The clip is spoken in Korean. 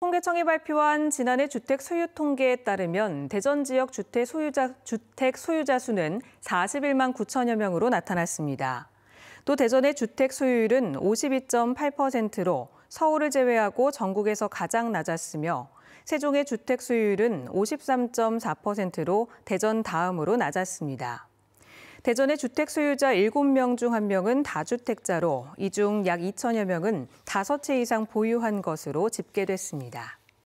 통계청이 발표한 지난해 주택 소유 통계에 따르면 대전 지역 주택 소유자, 주택 소유자 수는 41만 9천여 명으로 나타났습니다. 또 대전의 주택 소유율은 52.8%로 서울을 제외하고 전국에서 가장 낮았으며 세종의 주택 소유율은 53.4%로 대전 다음으로 낮았습니다. 대전의 주택 소유자 7명 중 1명은 다주택자로 이 중 약 2천여 명은 5채 이상 보유한 것으로 집계됐습니다.